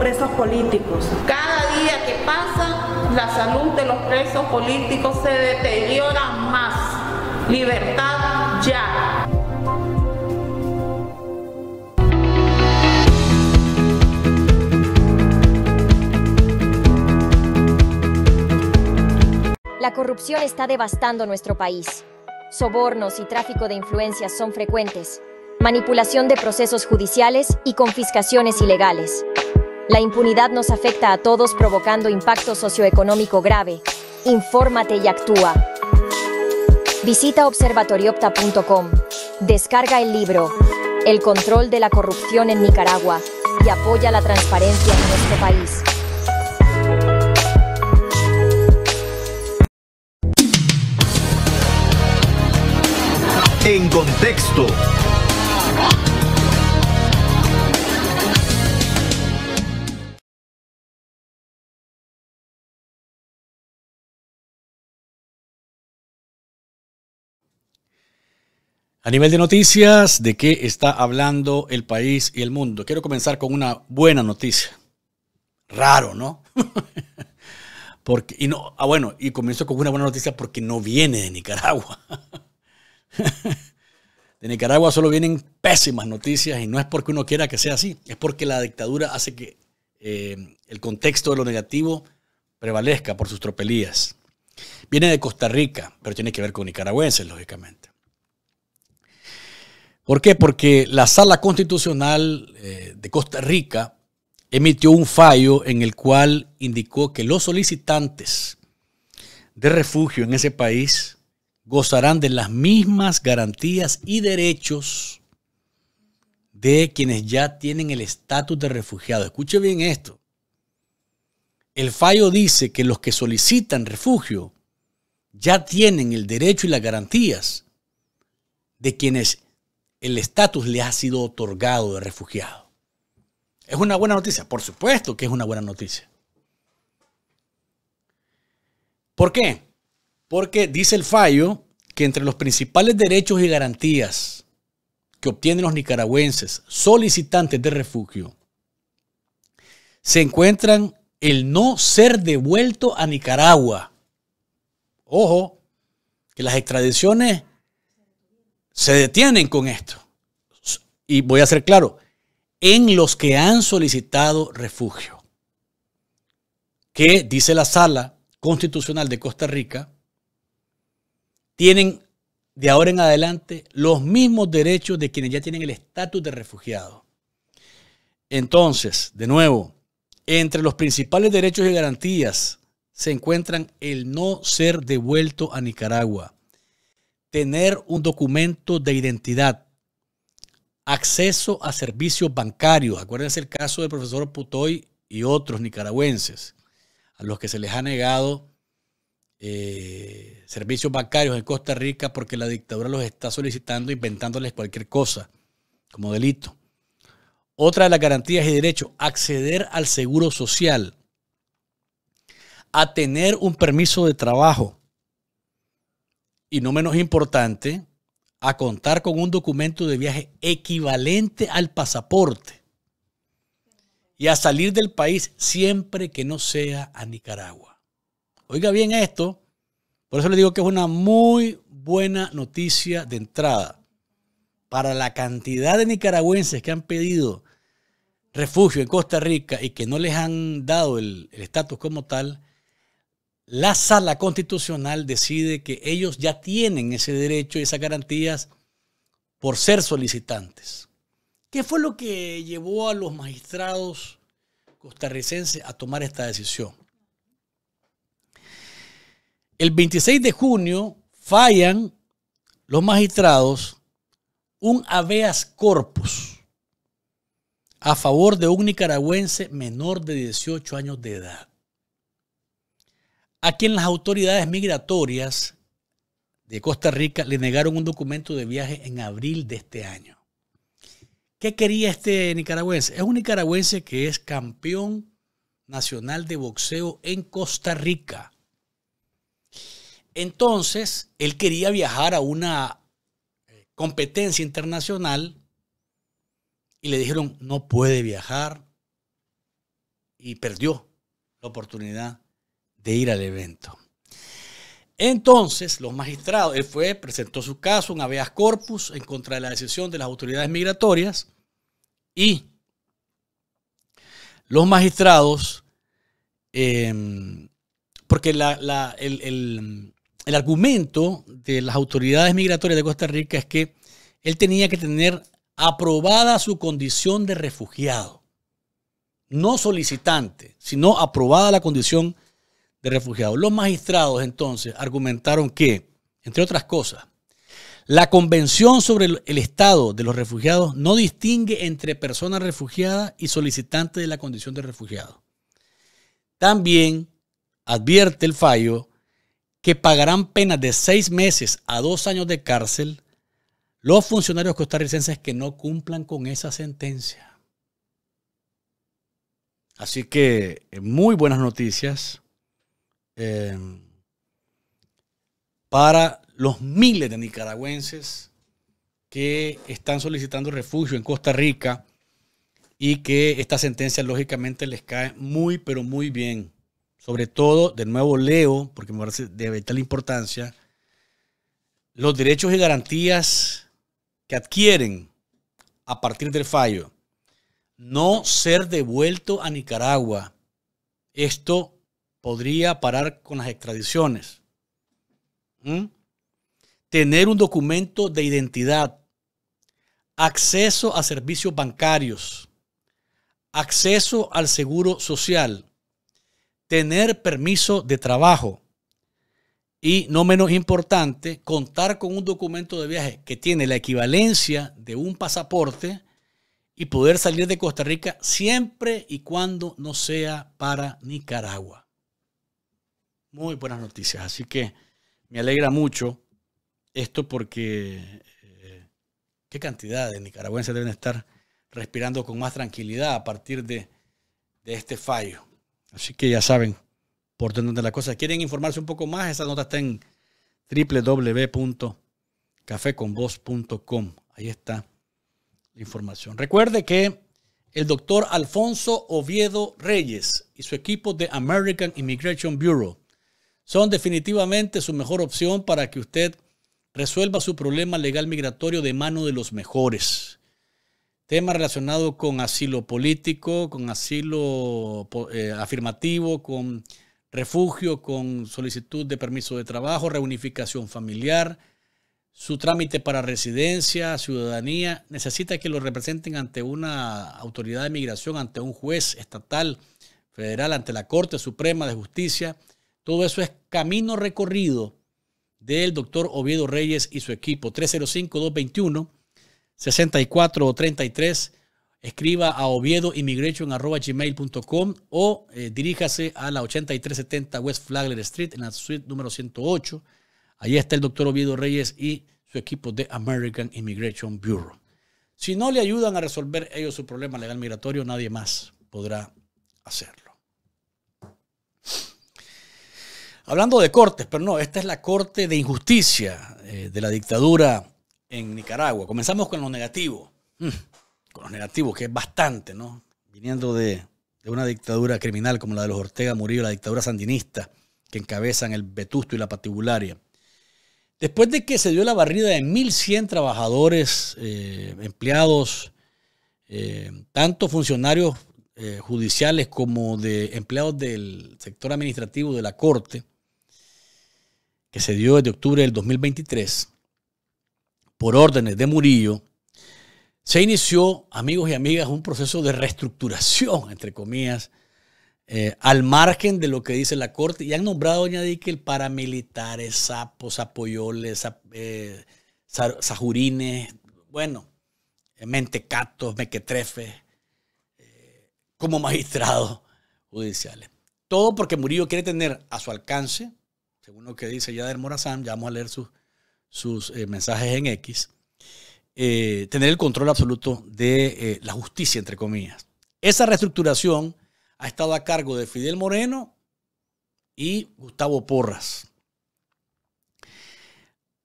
presos políticos. Cada día que pasa, la salud de los presos políticos se deteriora más. Libertad ya. La corrupción está devastando nuestro país. Sobornos y tráfico de influencias son frecuentes, manipulación de procesos judiciales y confiscaciones ilegales. La impunidad nos afecta a todos provocando impacto socioeconómico grave. Infórmate y actúa. Visita observatoriopta.com. Descarga el libro El control de la corrupción en Nicaragua y apoya la transparencia en nuestro país. En contexto. A nivel de noticias, ¿de qué está hablando el país y el mundo? Quiero comenzar con una buena noticia. Raro, ¿no? porque, y no ah, bueno, y comienzo con una buena noticia porque no viene de Nicaragua. de Nicaragua solo vienen pésimas noticias y no es porque uno quiera que sea así, es porque la dictadura hace que eh, el contexto de lo negativo prevalezca por sus tropelías. Viene de Costa Rica, pero tiene que ver con nicaragüenses, lógicamente. ¿Por qué? Porque la Sala Constitucional eh, de Costa Rica emitió un fallo en el cual indicó que los solicitantes de refugio en ese país gozarán de las mismas garantías y derechos de quienes ya tienen el estatus de refugiado. Escuche bien esto. El fallo dice que los que solicitan refugio ya tienen el derecho y las garantías de quienes el estatus le ha sido otorgado de refugiado. ¿Es una buena noticia? Por supuesto que es una buena noticia. ¿Por qué? Porque dice el fallo que entre los principales derechos y garantías que obtienen los nicaragüenses solicitantes de refugio se encuentran el no ser devuelto a Nicaragua. Ojo, que las extradiciones se detienen con esto. Y voy a ser claro, en los que han solicitado refugio, que dice la sala constitucional de Costa Rica, tienen de ahora en adelante los mismos derechos de quienes ya tienen el estatus de refugiado. Entonces, de nuevo, entre los principales derechos y garantías se encuentran el no ser devuelto a Nicaragua, tener un documento de identidad, acceso a servicios bancarios. Acuérdense el caso del profesor Putoy y otros nicaragüenses a los que se les ha negado eh, servicios bancarios en Costa Rica porque la dictadura los está solicitando, inventándoles cualquier cosa como delito. Otra de las garantías y derechos, acceder al seguro social, a tener un permiso de trabajo, y no menos importante, a contar con un documento de viaje equivalente al pasaporte y a salir del país siempre que no sea a Nicaragua. Oiga bien esto, por eso le digo que es una muy buena noticia de entrada para la cantidad de nicaragüenses que han pedido refugio en Costa Rica y que no les han dado el estatus como tal la sala constitucional decide que ellos ya tienen ese derecho y esas garantías por ser solicitantes. ¿Qué fue lo que llevó a los magistrados costarricenses a tomar esta decisión? El 26 de junio fallan los magistrados un habeas corpus a favor de un nicaragüense menor de 18 años de edad a quien las autoridades migratorias de Costa Rica le negaron un documento de viaje en abril de este año. ¿Qué quería este nicaragüense? Es un nicaragüense que es campeón nacional de boxeo en Costa Rica. Entonces, él quería viajar a una eh, competencia internacional y le dijeron, no puede viajar. Y perdió la oportunidad de ir al evento. Entonces, los magistrados, él fue, presentó su caso, un habeas corpus en contra de la decisión de las autoridades migratorias y los magistrados, em, porque el, el argumento de las autoridades migratorias de Costa Rica es que él tenía que tener aprobada su condición de refugiado, no solicitante, sino aprobada la condición de de refugiados. Los magistrados entonces argumentaron que, entre otras cosas, la Convención sobre el Estado de los Refugiados no distingue entre persona refugiada y solicitante de la condición de refugiado. También advierte el fallo que pagarán penas de seis meses a dos años de cárcel los funcionarios costarricenses que no cumplan con esa sentencia. Así que eh, muy buenas noticias Em, para los miles de nicaragüenses que están solicitando refugio en Costa Rica y que esta sentencia lógicamente les cae muy, pero muy bien. Sobre todo, de nuevo leo, porque me parece de vital importancia, los derechos y garantías que adquieren a partir del fallo. No ser devuelto a Nicaragua. Esto podría parar con las extradiciones. ¿Mm? Tener un documento de identidad, acceso a servicios bancarios, acceso al seguro social, tener permiso de trabajo y, no menos importante, contar con un documento de viaje que tiene la equivalencia de un pasaporte y poder salir de Costa Rica siempre y cuando no sea para Nicaragua muy buenas noticias. Así que me alegra mucho esto porque eh, qué cantidad de nicaragüenses deben estar respirando con más tranquilidad a partir de, este fallo. Así que ya saben por dónde la cosa. ¿Quieren informarse un poco más? Esa nota está en www.cafeconvoz.com. Ahí está la información. Recuerde que el doctor Alfonso Oviedo Reyes y su equipo de American Immigration Bureau son definitivamente su mejor opción para que usted resuelva su problema legal migratorio de mano de los mejores. Tema relacionado con asilo político, con asilo eh, afirmativo, con refugio, con solicitud de permiso de trabajo, reunificación familiar, su trámite para residencia, ciudadanía, necesita que lo representen ante una autoridad de migración, ante un juez estatal, federal, ante la Corte Suprema de Justicia. Todo eso es camino recorrido del doctor Oviedo Reyes y su equipo. 305-221-6433. Escriba a oviedoimmigration.com o eh, diríjase a la 8370 West Flagler Street en la suite número 108. Allí está el doctor Oviedo Reyes y su equipo de American Immigration Bureau. Si no le ayudan a resolver ellos su problema legal migratorio, nadie más podrá hacerlo. Hablando de cortes, pero no, esta es la corte de injusticia eh, de la dictadura en Nicaragua. Comenzamos con los negativos. Mm, con los negativos, que es bastante, ¿no? Viniendo de, una dictadura criminal como la de los Ortega Murillo, la dictadura sandinista, que encabezan el Vetusto y la Patibularia. Después de que se dio la barrida de 1.100 trabajadores, eh, empleados, eh, tanto funcionarios judiciales como de empleados del sector administrativo de la Corte, que se dio desde octubre del 2023, por órdenes de Murillo, se inició, amigos y amigas, un proceso de reestructuración, entre comillas, eh, al margen de lo que dice la Corte. Y han nombrado, doña Dickel, paramilitares, sapos, apoyoles, eh, sajurines, bueno, eh, mentecatos, mequetrefes, como magistrados judiciales. Todo porque Murillo quiere tener a su alcance según lo que dice Yader Morazán, ya vamos a leer sus, sus eh, mensajes en X, eh, tener el control absoluto de eh, la justicia, entre comillas. Esa reestructuración ha estado a cargo de Fidel Moreno y Gustavo Porras.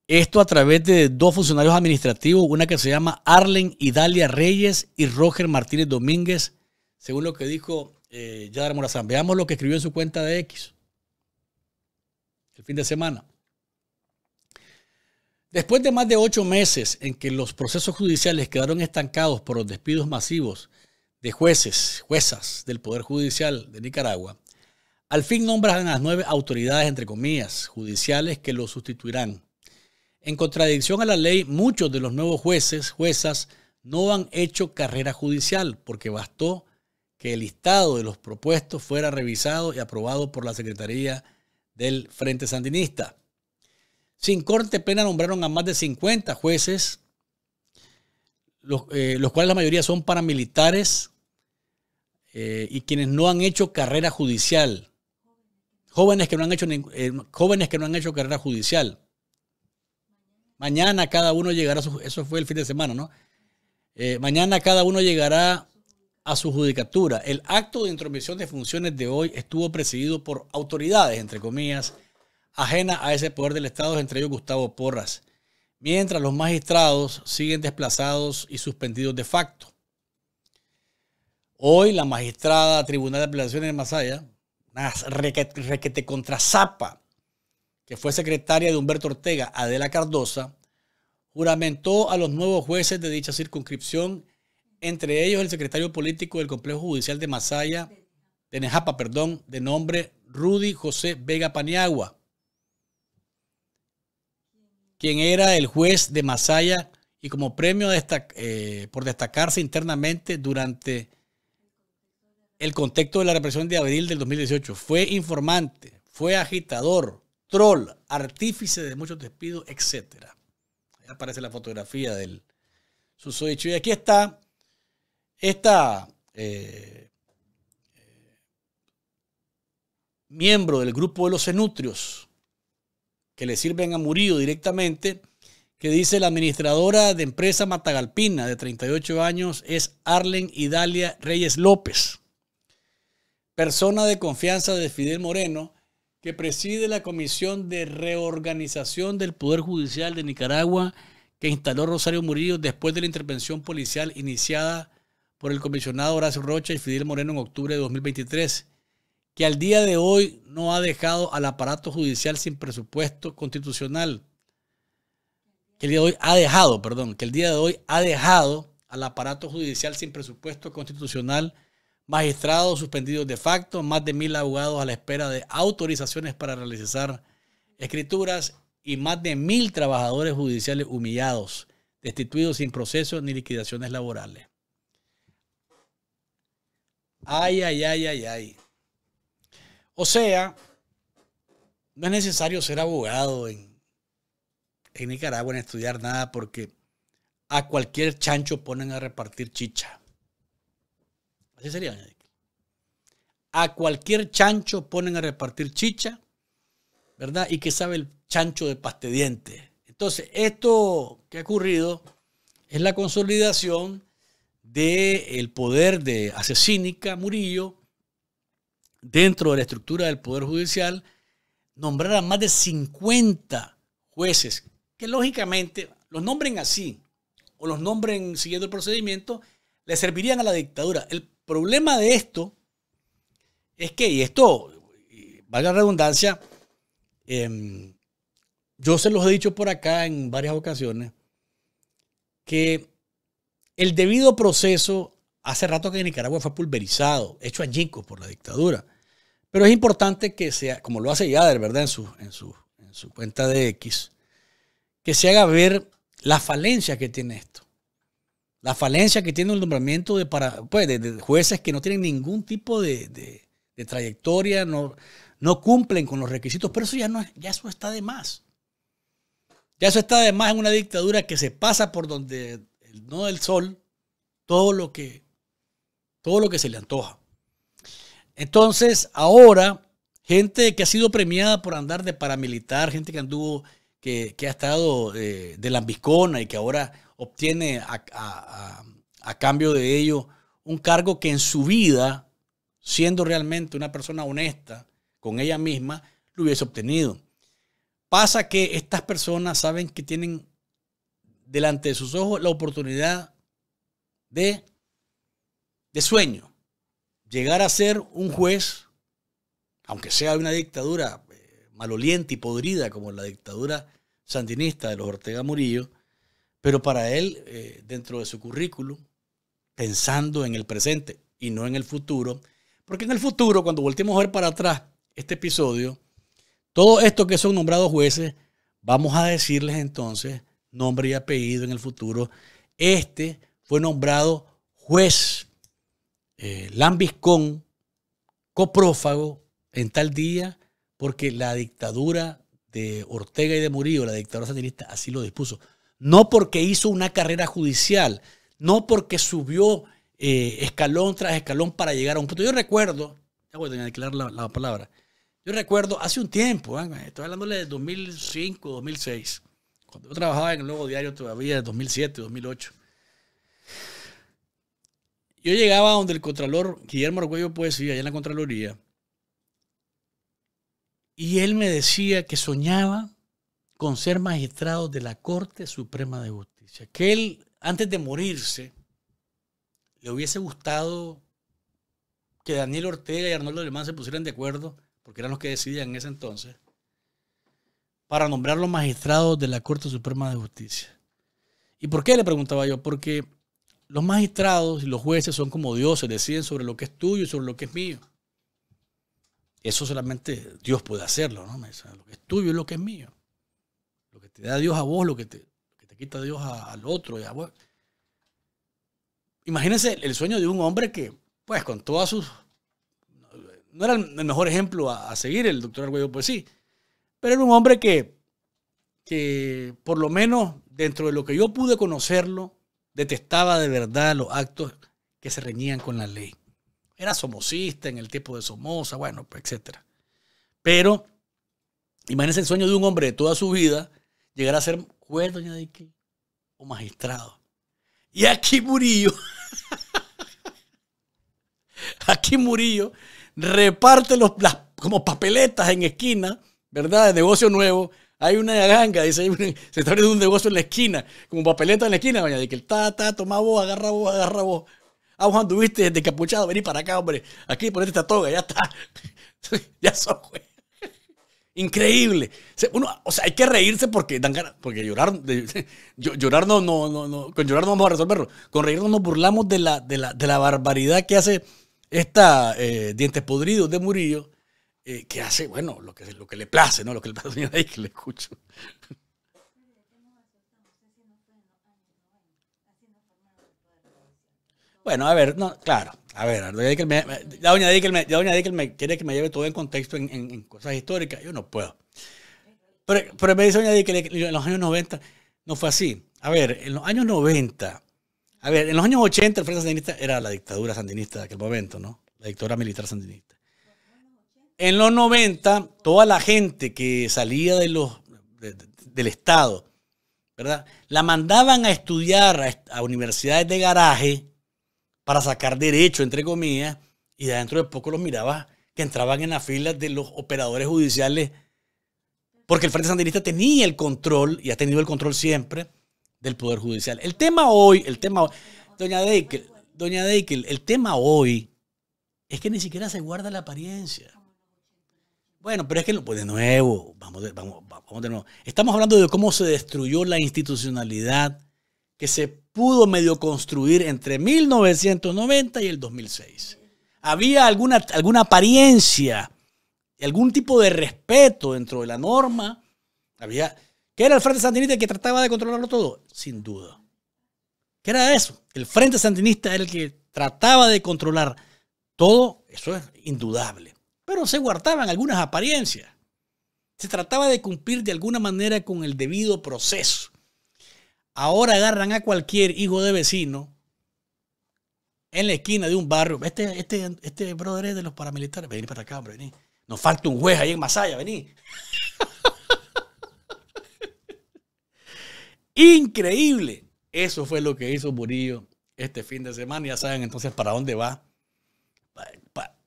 Esto a través de dos funcionarios administrativos, una que se llama Arlen Idalia Reyes y Roger Martínez Domínguez, según lo que dijo eh, Morazán. Veamos lo que escribió en su cuenta de X el fin de semana. Después de más de ocho meses en que los procesos judiciales quedaron estancados por los despidos masivos de jueces, juezas del Poder Judicial de Nicaragua, al fin nombran a las nueve autoridades, entre comillas, judiciales que lo sustituirán. En contradicción a la ley, muchos de los nuevos jueces, juezas, no han hecho carrera judicial porque bastó que el listado de los propuestos fuera revisado y aprobado por la Secretaría del Frente Sandinista. Sin corte pena nombraron a más de 50 jueces, eh, los, cuales la mayoría son paramilitares eh, y quienes no han hecho carrera judicial. Jóvenes que no han hecho, eh, jóvenes que no han hecho carrera judicial. Mañana cada uno llegará, eso fue el fin de semana, ¿no? mañana cada uno llegará a su judicatura. El acto de intromisión de funciones de hoy estuvo presidido por autoridades, entre comillas, ajenas a ese poder del Estado, entre ellos Gustavo Porras, mientras los magistrados siguen desplazados y suspendidos de facto. Hoy la magistrada Tribunal de Apelaciones de Masaya, una requete, contra Zapa, que fue secretaria de Humberto Ortega, Adela Cardosa, juramentó a los nuevos jueces de dicha circunscripción entre ellos el secretario político del Complejo Judicial de Masaya, de Nejapa, perdón, de nombre Rudy José Vega Paniagua, quien era el juez de Masaya y como premio eh, por destacarse internamente durante el contexto de la represión de abril del 2018. Fue informante, fue agitador, troll, artífice de muchos despidos, etc. Ahí aparece la fotografía del susodicho. Y aquí está esta eh, eh, miembro del grupo de los cenutrios, que le sirven a Murillo directamente, que dice la administradora de empresa Matagalpina de 38 años es Arlen Idalia Reyes López, persona de confianza de Fidel Moreno, que preside la Comisión de Reorganización del Poder Judicial de Nicaragua que instaló Rosario Murillo después de la intervención policial iniciada por el comisionado Horacio Rocha y Fidel Moreno en octubre de 2023, que al día de hoy no ha dejado al aparato judicial sin presupuesto constitucional. Que el día de hoy ha dejado, perdón, que el día de hoy ha dejado al aparato judicial sin presupuesto constitucional, magistrados suspendidos de facto, más de mil abogados a la espera de autorizaciones para realizar escrituras y más de mil trabajadores judiciales humillados, destituidos sin proceso ni liquidaciones laborales. Ay, ay, ay, ay, ay. O sea, no es necesario ser abogado en, Nicaragua, en estudiar nada, porque a cualquier chancho ponen a repartir chicha. Así sería. A cualquier chancho ponen a repartir chicha, ¿verdad? Y que sabe el chancho de pastediente. Entonces, esto que ha ocurrido es la consolidación del poder de asesínica Murillo dentro de la estructura del Poder Judicial, nombrar a más de 50 jueces, que lógicamente los nombren así o los nombren siguiendo el procedimiento, le servirían a la dictadura. El problema de esto es que, y esto, valga la redundancia, em, yo se los he dicho por acá en varias ocasiones, que el debido proceso hace rato que en Nicaragua fue pulverizado, hecho a añicos por la dictadura. Pero es importante que sea, como lo hace Yader, ¿verdad? En su, en su, en su cuenta de X, que se haga ver la falencia que tiene esto. La falencia que tiene el nombramiento de, para, pues, de, jueces que no tienen ningún tipo de, trayectoria, no, no cumplen con los requisitos, pero eso ya no ya eso está de más. Ya eso está de más en una dictadura que se pasa por donde no del sol, todo lo que, todo lo que se le antoja. Entonces, ahora, gente que ha sido premiada por andar de paramilitar, gente que anduvo, que, ha estado de eh, de lambiscona y que ahora obtiene a cambio de ello un cargo que en su vida, siendo realmente una persona honesta con ella misma, lo hubiese obtenido. Pasa que estas personas saben que tienen delante de sus ojos la oportunidad de, de sueño, llegar a ser un juez, aunque sea una dictadura eh, maloliente y podrida como la dictadura sandinista de los Ortega Murillo, pero para él, eh, dentro de su currículum, pensando en el presente y no en el futuro, porque en el futuro, cuando volteemos a ver para atrás este episodio, todos estos que son nombrados jueces, vamos a decirles entonces nombre y apellido en el futuro, este fue nombrado juez eh, lambiscón, coprófago, en tal día, porque la dictadura de Ortega y de Murillo, la dictadura sandinista, así lo dispuso. No porque hizo una carrera judicial, no porque subió eh, escalón tras escalón para llegar a un punto. Yo recuerdo, ya voy a declarar la, palabra, yo recuerdo hace un tiempo, ¿eh? estoy hablando de 2005, 2006, yo trabajaba en el Nuevo Diario todavía, de 2007, 2008. Yo llegaba donde el contralor Guillermo Argüello Poesía, allá en la Contraloría, y él me decía que soñaba con ser magistrado de la Corte Suprema de Justicia, que él, antes de morirse, le hubiese gustado que Daniel Ortega y Arnoldo Alemán se pusieran de acuerdo, porque eran los que decidían en ese entonces, para nombrar los magistrados de la Corte Suprema de Justicia. ¿Y por qué le preguntaba yo? Porque los magistrados y los jueces son como se deciden sobre lo que es tuyo y sobre lo que es mío. Eso solamente Dios puede hacerlo, ¿no? Lo que es tuyo y lo que es mío. Lo que te da Dios a vos, lo que te, quita Dios al otro Imagínense el sueño de un hombre que, pues, con todas sus... No era el mejor ejemplo a, seguir el doctor Arguello, pues sí, pero era un hombre que, por lo menos dentro de lo que yo pude conocerlo, detestaba de verdad los actos que se reñían con la ley. Era somocista en el tiempo de Somoza, bueno, etc. Pero imagínense el sueño de un hombre de toda su vida llegar a ser juez, doña Dique, o magistrado. Y aquí Murillo, aquí Murillo reparte los, las, como papeletas en esquina ¿verdad? negocio nuevo. Hay una ganga dice, se está abriendo un negocio en la esquina, como papeleta en la esquina, doña, de que el ta, ta, toma vos, agarra vos, agarra vos. Ah, Juan, tuviste desde capuchado, vení para acá, hombre. Aquí ponete esta toga, ya está. ya son, Increíble. Uno, o sea, hay que reírse porque dan ganas, porque llorar, llorar no, no, no, con llorar no vamos a resolverlo. Con reírnos nos burlamos de la, de la, de la barbaridad que hace esta eh, Dientes Podridos de Murillo eh, que hace, bueno, lo que, lo que le place, ¿no? Lo que le place ahí que le escucho. Bueno, a ver, no, claro, a ver, la doña Dickel me, quiere que me lleve todo en contexto en, cosas históricas, yo no puedo. Pero, pero me dice doña que en los años 90 no fue así. A ver, en los años 90, a ver, en los años 80 el Frente Sandinista era la dictadura sandinista de aquel momento, ¿no? La dictadura militar sandinista. En los 90, toda la gente que salía del Estado, ¿verdad? La mandaban a estudiar a, universidades de garaje para sacar derecho, entre comillas, y de adentro de poco los miraba que entraban en las filas de los operadores judiciales, porque el Frente Sandinista tenía el control, y ha tenido el control siempre, del Poder Judicial. El tema hoy, el tema doña Deikel, doña Deikel, el tema hoy es que ni siquiera se guarda la apariencia. Bueno, pero es que pues de nuevo, vamos vamos, de nuevo. Estamos hablando de cómo se destruyó la institucionalidad que se pudo medio construir entre 1990 y el 2006. Había alguna, alguna apariencia, algún tipo de respeto dentro de la norma. Había, ¿Qué era el Frente Sandinista que trataba de controlarlo todo? Sin duda. ¿Qué era eso? El Frente Sandinista era el que trataba de controlar todo. Eso es indudable pero se guardaban algunas apariencias. Se trataba de cumplir de alguna manera con el debido proceso. Ahora agarran a cualquier hijo de vecino en la esquina de un barrio. Este, este, este brother es de los paramilitares. Vení para acá, hombre, vení. Nos falta un juez ahí en Masaya, vení. Increíble. Eso fue lo que hizo Murillo este fin de semana. Ya saben entonces para dónde va.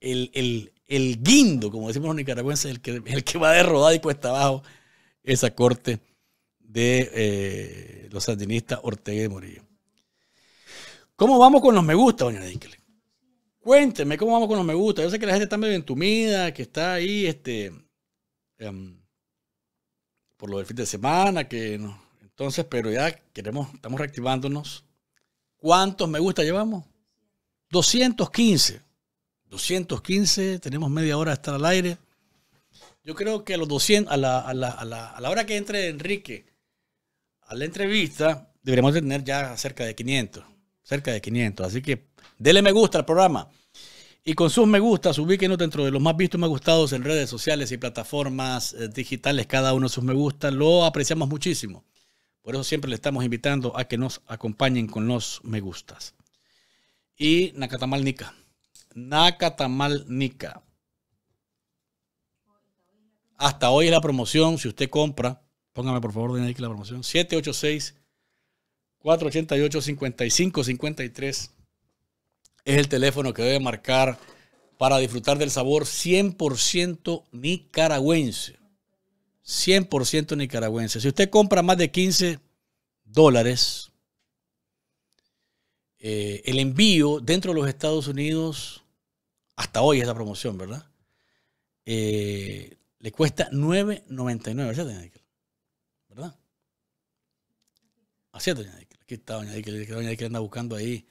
El, el, el guindo, como decimos los nicaragüenses, el que, el que va de y cuesta abajo esa corte de eh, los sandinistas Ortega y Murillo. ¿Cómo vamos con los me gusta, doña Dinkle? Cuénteme cómo vamos con los me gusta. Yo sé que la gente está medio entumida, que está ahí este, em, por lo del fin de semana, que entonces, pero ya queremos, estamos reactivándonos. ¿Cuántos me gusta llevamos? 215. 215, tenemos media hora de estar al aire. Yo creo que a los 200, a la, hora que entre Enrique a la entrevista, deberíamos tener ya cerca de 500, cerca de 500. Así que dele me gusta al programa. Y con sus me gustas, ubíquenos dentro de los más vistos y más gustados en redes sociales y plataformas eh, digitales. Cada uno de sus me gustas lo apreciamos muchísimo. Por eso siempre le estamos invitando a que nos acompañen con los me gustas. Y Nakatamal Naca Tamal Nica. Hasta hoy es la promoción. Si usted compra, póngame por favor de que la promoción. 786-488-5553 es el teléfono que debe marcar para disfrutar del sabor 100% nicaragüense. 100% nicaragüense. Si usted compra más de 15 dólares, eh, el envío dentro de los Estados Unidos hasta hoy esa promoción, ¿verdad? Eh, le cuesta 9.99, ¿verdad? Así es, doña Dickel. Aquí está doña Dickel. Doña anda buscando ahí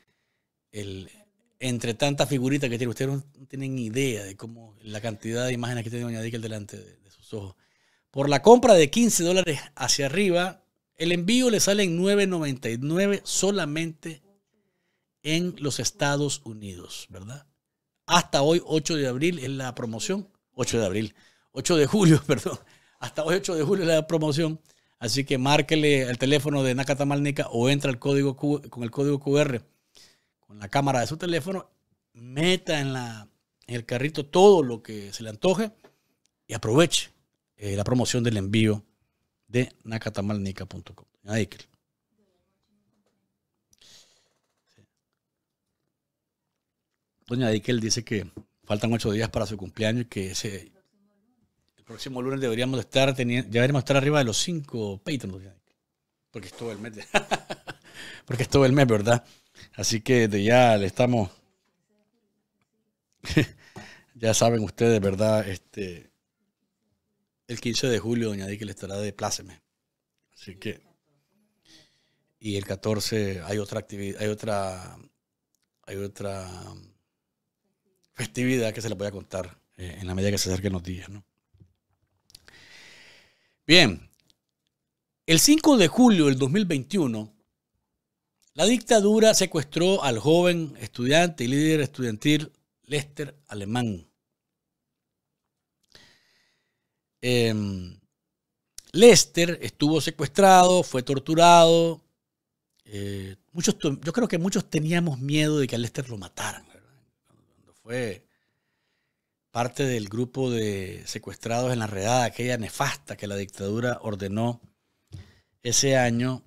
entre tantas figuritas que tiene. Ustedes no tienen idea de cómo la cantidad de imágenes que tiene doña Dickel delante de, de sus ojos. Por la compra de 15 dólares hacia arriba, el envío le sale en 9.99 solamente en los Estados Unidos, ¿verdad? hasta hoy, 8 de abril, es la promoción. 8 de abril, 8 de julio, perdón. Hasta hoy, 8 de julio, es la promoción. Así que márquele el teléfono de Nacatamalnica o entra el código con el código QR con la cámara de su teléfono, meta en, el carrito todo lo que se le antoje y aproveche eh, la promoción del envío de nakatamalnica.com. doña Dickel dice que faltan ocho días para su cumpleaños y que ese, el próximo lunes deberíamos estar teniendo, deberíamos estar arriba de los cinco patrons, porque es todo el mes, porque es el mes, ¿verdad? Así que de ya le estamos, ya saben ustedes, ¿verdad? Este, el 15 de julio doña Dickel estará de pláceme, así que y el 14 hay otra actividad, hay otra, hay otra festividad que se le voy a contar eh, en la medida que se acerquen los días. Bien, el 5 de julio del 2021, la dictadura secuestró al joven estudiante y líder estudiantil Lester Alemán. Em, Lester estuvo secuestrado, fue torturado. Eh, muchos, yo creo que muchos teníamos miedo de que a Lester lo mataran fue parte del grupo de secuestrados en la redada, aquella nefasta que la dictadura ordenó ese año,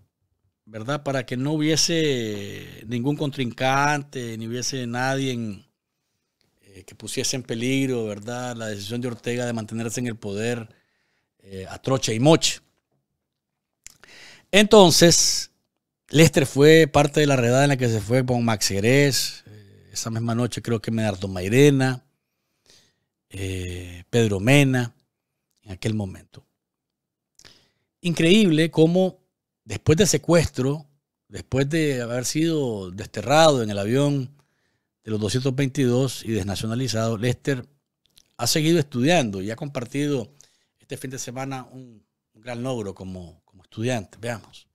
¿verdad? Para que no hubiese ningún contrincante, ni hubiese nadie eh, que pusiese en peligro, ¿verdad? La decisión de Ortega de mantenerse en el poder eh, a trocha y moche. Entonces, Lester fue parte de la redada en la que se fue con Max Jerez, esa misma noche creo que Menardo Mairena, eh, Pedro Mena, en aquel momento. Increíble cómo después del secuestro, después de haber sido desterrado en el avión de los 222 y desnacionalizado, Lester ha seguido estudiando y ha compartido este fin de semana un, gran logro como, como estudiante. Veamos.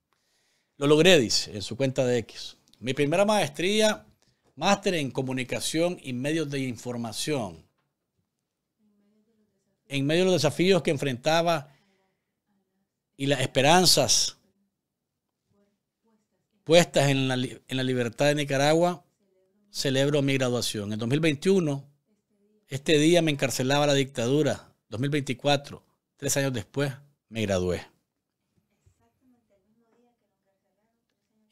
Lo logré, dice, en su cuenta de X. Mi primera maestría máster en comunicación y medios de información. En medio de los desafíos que enfrentaba y las esperanzas puestas en la, libertad de Nicaragua, celebro mi graduación. En 2021, este día me encarcelaba la dictadura. 2024, tres años después, me gradué.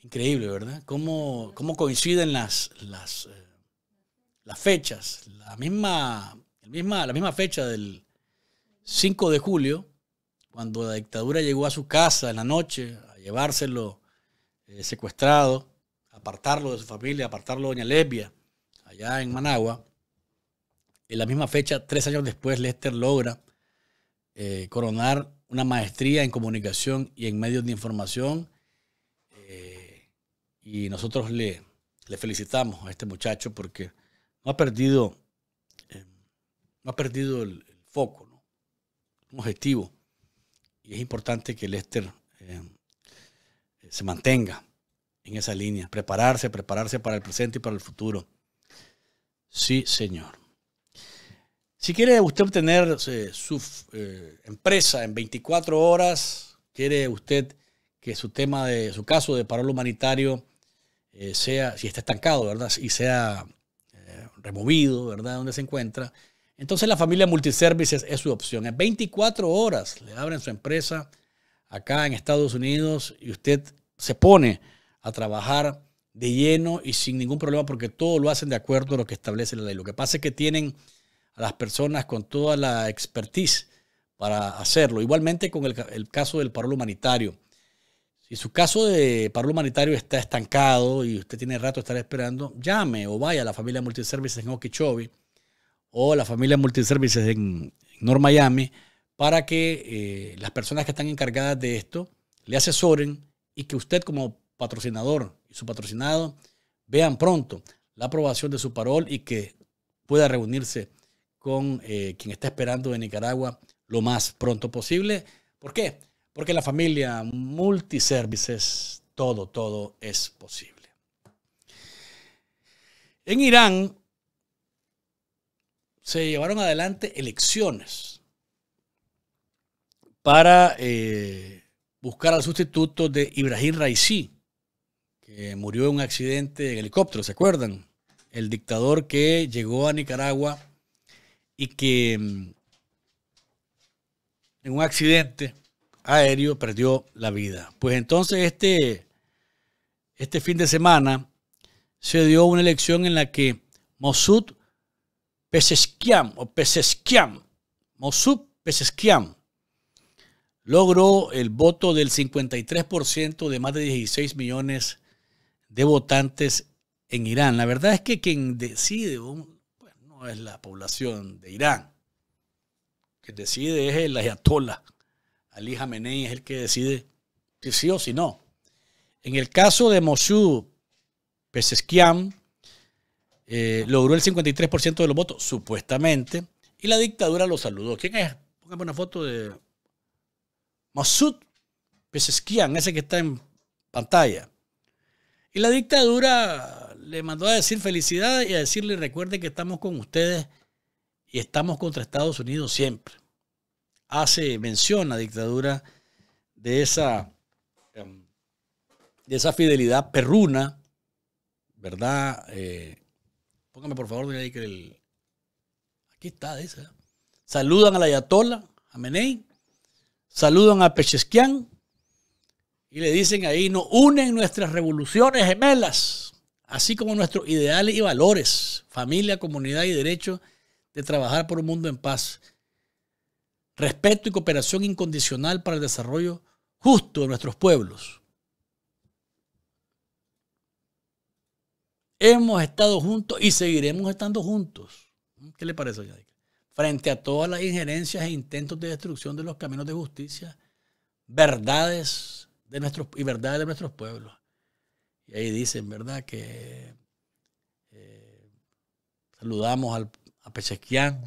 Increíble, ¿verdad? Cómo, coinciden las, las, eh, fechas. La misma, misma, la misma fecha del 5 de julio, cuando la dictadura llegó a su casa en la noche a llevárselo eh, secuestrado, apartarlo de su familia, apartarlo de Doña Lesbia, allá en Managua. En la misma fecha, tres años después, Lester logra eh, coronar una maestría en comunicación y en medios de información y nosotros le, felicitamos a este muchacho porque no ha perdido, eh, ha perdido el, foco, ¿no? un objetivo. Y es importante que Lester eh, se mantenga en esa línea, prepararse, prepararse para el presente y para el futuro. Sí, señor. Si quiere usted obtener eh, su empresa en 24 horas, quiere usted que su tema de su caso de paro humanitario eh, sea, si está estancado, ¿verdad? Y sea eh, removido, ¿verdad? Donde se encuentra. Entonces la familia Multiservices es su opción. En 24 horas le abren su empresa acá en Estados Unidos y usted se pone a trabajar de lleno y sin ningún problema porque todo lo hacen de acuerdo a lo que establece la ley. Lo que pasa es que tienen a las personas con toda la expertise para hacerlo. Igualmente con el, caso del paro humanitario. Si su caso de paro humanitario está estancado y usted tiene rato de estar esperando, llame o vaya a la familia Multiservices en Okeechobee o a la familia Multiservices en, North Miami para que eh, las personas que están encargadas de esto le asesoren y que usted como patrocinador y su patrocinado vean pronto la aprobación de su parol y que pueda reunirse con eh, quien está esperando de Nicaragua lo más pronto posible. ¿Por qué? Porque en la familia, multiservices, todo, todo es posible. En Irán se llevaron adelante elecciones para eh, buscar al sustituto de Ibrahim Raisi, que murió en un accidente en helicóptero, ¿se acuerdan? El dictador que llegó a Nicaragua y que mm, en un accidente aéreo perdió la vida. Pues entonces este, este fin de semana se dio una elección en la que Mosud Pesesquiam o Pesesquiam, Mosud logró el voto del 53% de más de 16 millones de votantes en Irán. La verdad es que quien decide no es la población de Irán, quien decide es el ayatollah Ali Jamenei es el que decide si sí o si no. En el caso de Mosú Pesesquian, eh, logró el 53% de los votos, supuestamente, y la dictadura lo saludó. ¿Quién es? Póngame una foto de Masud Pesesquian, ese que está en pantalla. Y la dictadura le mandó a decir felicidades y a decirle recuerde que estamos con ustedes y estamos contra Estados Unidos siempre hace mención la dictadura de esa, em, de esa fidelidad perruna, ¿verdad? Eh, por favor, que aquí está ¿eh? Saludan a la Ayatola, a Menei, saludan a Pechesquian y le dicen ahí, nos unen nuestras revoluciones gemelas, así como nuestros ideales y valores, familia, comunidad y derecho de trabajar por un mundo en paz respeto y cooperación incondicional para el desarrollo justo de nuestros pueblos. Hemos estado juntos y seguiremos estando juntos. ¿Qué le parece, Frente a todas las injerencias e intentos de destrucción de los caminos de justicia, verdades de nuestros, y verdades de nuestros pueblos. Y ahí dicen, ¿verdad? Que eh, saludamos al, a Pechequián,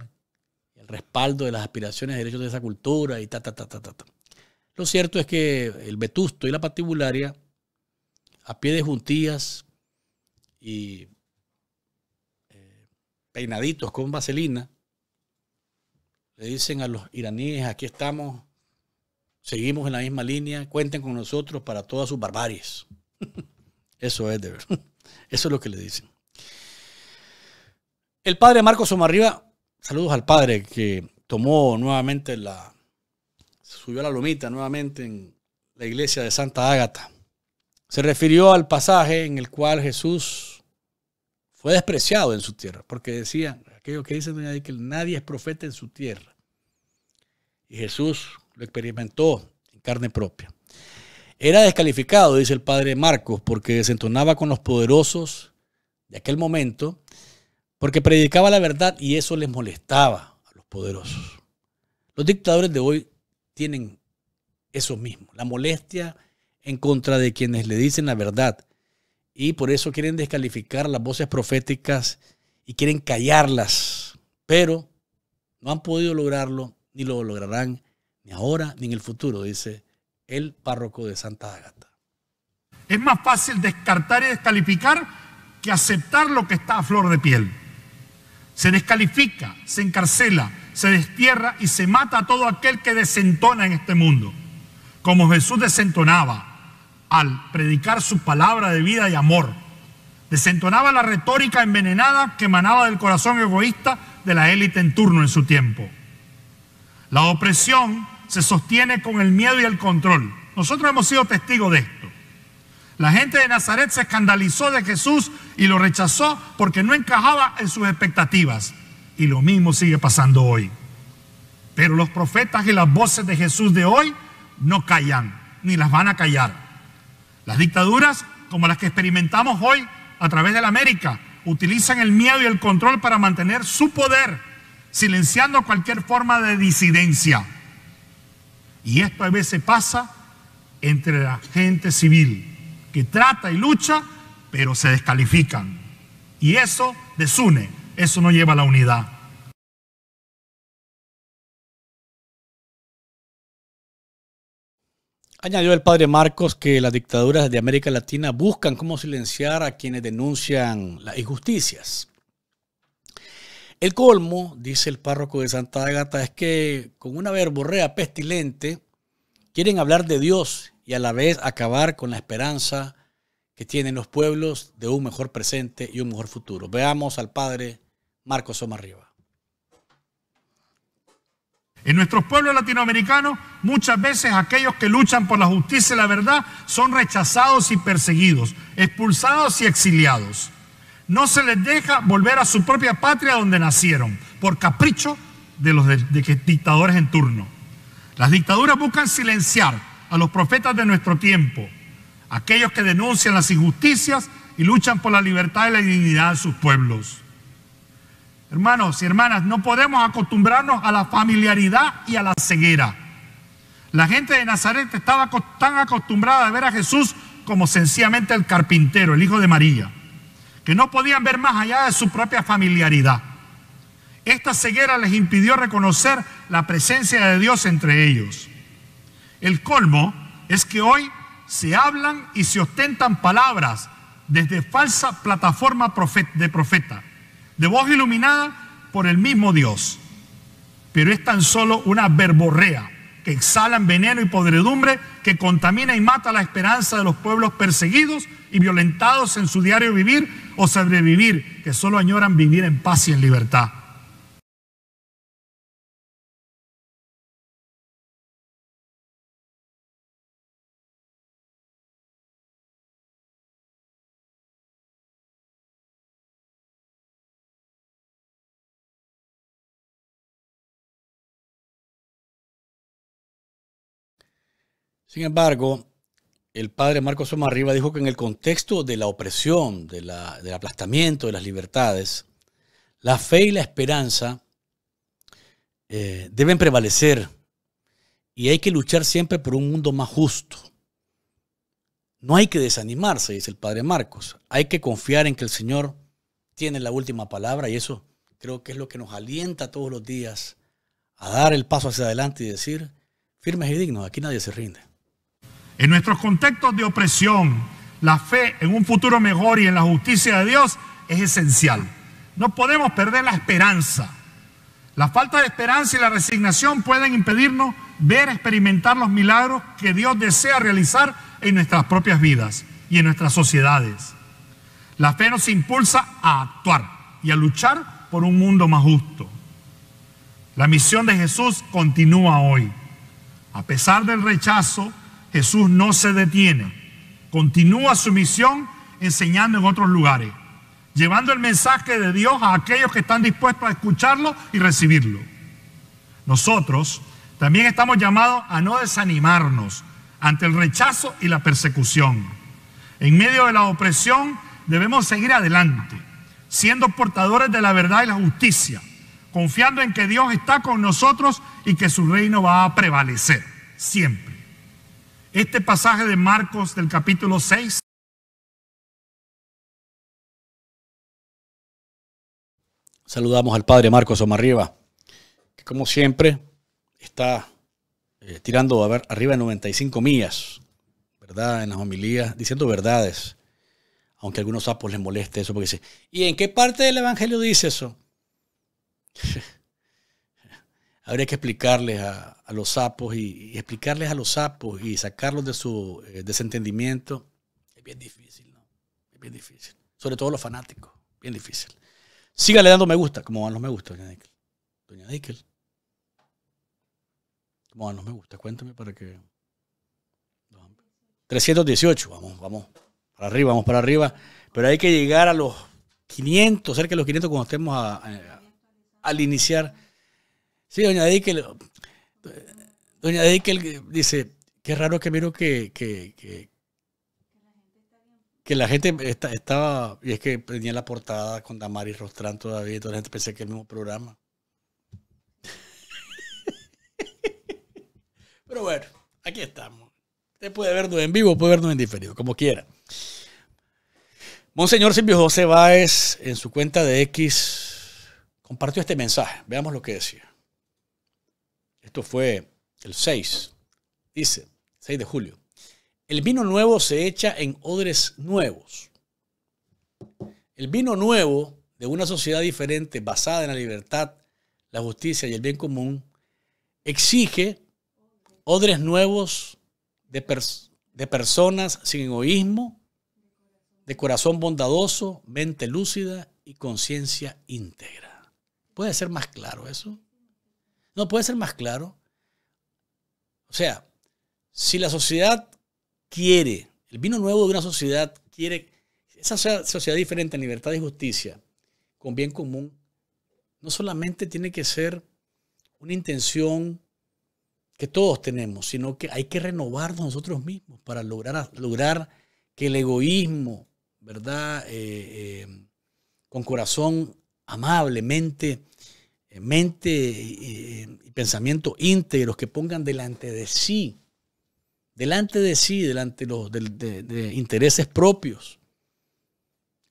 respaldo de las aspiraciones a derechos de esa cultura y ta, ta, ta, ta, ta. Lo cierto es que el vetusto y la patibularia, a pie de juntillas y eh, peinaditos con vaselina, le dicen a los iraníes, aquí estamos, seguimos en la misma línea, cuenten con nosotros para todas sus barbaries. Eso es de verdad. Eso es lo que le dicen. El padre Marcos Somarriba saludos al padre que tomó nuevamente la. subió a la lomita nuevamente en la iglesia de Santa Ágata. Se refirió al pasaje en el cual Jesús fue despreciado en su tierra, porque decían, aquello que dicen doña que nadie es profeta en su tierra. Y Jesús lo experimentó en carne propia. Era descalificado, dice el padre Marcos, porque desentonaba con los poderosos de aquel momento porque predicaba la verdad y eso les molestaba a los poderosos. Los dictadores de hoy tienen eso mismo, la molestia en contra de quienes le dicen la verdad y por eso quieren descalificar las voces proféticas y quieren callarlas, pero no han podido lograrlo ni lo lograrán ni ahora ni en el futuro, dice el párroco de Santa Agata. Es más fácil descartar y descalificar que aceptar lo que está a flor de piel se descalifica, se encarcela, se destierra y se mata a todo aquel que desentona en este mundo. Como Jesús desentonaba al predicar su palabra de vida y amor, desentonaba la retórica envenenada que emanaba del corazón egoísta de la élite en turno en su tiempo. La opresión se sostiene con el miedo y el control. Nosotros hemos sido testigos de esto. La gente de Nazaret se escandalizó de Jesús y lo rechazó porque no encajaba en sus expectativas. Y lo mismo sigue pasando hoy. Pero los profetas y las voces de Jesús de hoy no callan, ni las van a callar. Las dictaduras, como las que experimentamos hoy a través de la América, utilizan el miedo y el control para mantener su poder, silenciando cualquier forma de disidencia. Y esto a veces pasa entre la gente civil que trata y lucha, pero se descalifican. Y eso desune, eso no lleva a la unidad. Añadió el padre Marcos que las dictaduras de América Latina buscan cómo silenciar a quienes denuncian las injusticias. El colmo, dice el párroco de Santa Agata, es que con una verborrea pestilente quieren hablar de Dios y a la vez acabar con la esperanza que tienen los pueblos de un mejor presente y un mejor futuro. Veamos al padre Marcos Riva. En nuestros pueblos latinoamericanos, muchas veces aquellos que luchan por la justicia y la verdad son rechazados y perseguidos, expulsados y exiliados. No se les deja volver a su propia patria donde nacieron, por capricho de los dictadores en turno. Las dictaduras buscan silenciar a los profetas de nuestro tiempo, aquellos que denuncian las injusticias y luchan por la libertad y la dignidad de sus pueblos. Hermanos y hermanas, no podemos acostumbrarnos a la familiaridad y a la ceguera. La gente de Nazaret estaba tan acostumbrada a ver a Jesús como sencillamente el carpintero, el hijo de María, que no podían ver más allá de su propia familiaridad. Esta ceguera les impidió reconocer la presencia de Dios entre ellos. El colmo es que hoy se hablan y se ostentan palabras desde falsa plataforma de profeta, de voz iluminada por el mismo Dios. Pero es tan solo una verborrea que exhalan veneno y podredumbre que contamina y mata la esperanza de los pueblos perseguidos y violentados en su diario vivir o sobrevivir, que solo añoran vivir en paz y en libertad. Sin embargo, el padre Marcos Arriba dijo que en el contexto de la opresión, del aplastamiento de las libertades, la fe y la esperanza eh, deben prevalecer y hay que luchar siempre por un mundo más justo. No hay que desanimarse, dice el padre Marcos. Hay que confiar en que el Señor tiene la última palabra y eso creo que es lo que nos alienta todos los días a dar el paso hacia adelante y decir, firmes y dignos, aquí nadie se rinde. En nuestros contextos de opresión, la fe en un futuro mejor y en la justicia de Dios es esencial. No podemos perder la esperanza. La falta de esperanza y la resignación pueden impedirnos ver, experimentar los milagros que Dios desea realizar en nuestras propias vidas y en nuestras sociedades. La fe nos impulsa a actuar y a luchar por un mundo más justo. La misión de Jesús continúa hoy. A pesar del rechazo, Jesús no se detiene, continúa su misión enseñando en otros lugares, llevando el mensaje de Dios a aquellos que están dispuestos a escucharlo y recibirlo. Nosotros también estamos llamados a no desanimarnos ante el rechazo y la persecución. En medio de la opresión debemos seguir adelante, siendo portadores de la verdad y la justicia, confiando en que Dios está con nosotros y que su reino va a prevalecer siempre este pasaje de Marcos del capítulo 6. Saludamos al padre Marcos Omarriba, que como siempre está eh, tirando a ver, arriba de 95 millas, ¿verdad? En las homilías, diciendo verdades. Aunque a algunos sapos les moleste eso, porque dice, ¿y en qué parte del Evangelio dice eso? habría que explicarles a, los sapos y, explicarles a los sapos y sacarlos de su eh, desentendimiento es bien difícil, ¿no? Es bien difícil. Sobre todo los fanáticos, bien difícil. Sígale dando me gusta, como van los me gusta, doña Nickel. Doña Nickel. ¿Cómo van los me gusta? Cuéntame para que... 318, vamos, vamos. Para arriba, vamos para arriba. Pero hay que llegar a los 500, cerca de los 500 cuando estemos al iniciar Sí, doña que doña dice, qué raro que miro que, que, que, la gente estaba, y es que tenía la portada con Damaris Rostrán todavía, y toda la gente pensé que era el mismo programa. Pero bueno, aquí estamos. Usted puede vernos en vivo, puede vernos en diferido, como quiera. Monseñor Silvio José Báez, en su cuenta de X, compartió este mensaje. Veamos lo que decía. Esto fue el 6, dice, 6 de julio. El vino nuevo se echa en odres nuevos. El vino nuevo de una sociedad diferente basada en la libertad, la justicia y el bien común exige odres nuevos de, de personas sin egoísmo, de corazón bondadoso, mente lúcida y conciencia íntegra. ¿Puede ser más claro eso? No puede ser más claro. O sea, si la sociedad quiere, el vino nuevo de una sociedad quiere, esa sociedad diferente en libertad y justicia, con bien común, no solamente tiene que ser una intención que todos tenemos, sino que hay que renovarnos nosotros mismos para lograr, lograr que el egoísmo, ¿verdad? Eh, eh, con corazón amablemente mente y pensamiento íntegros que pongan delante de sí, delante de sí, delante de, intereses propios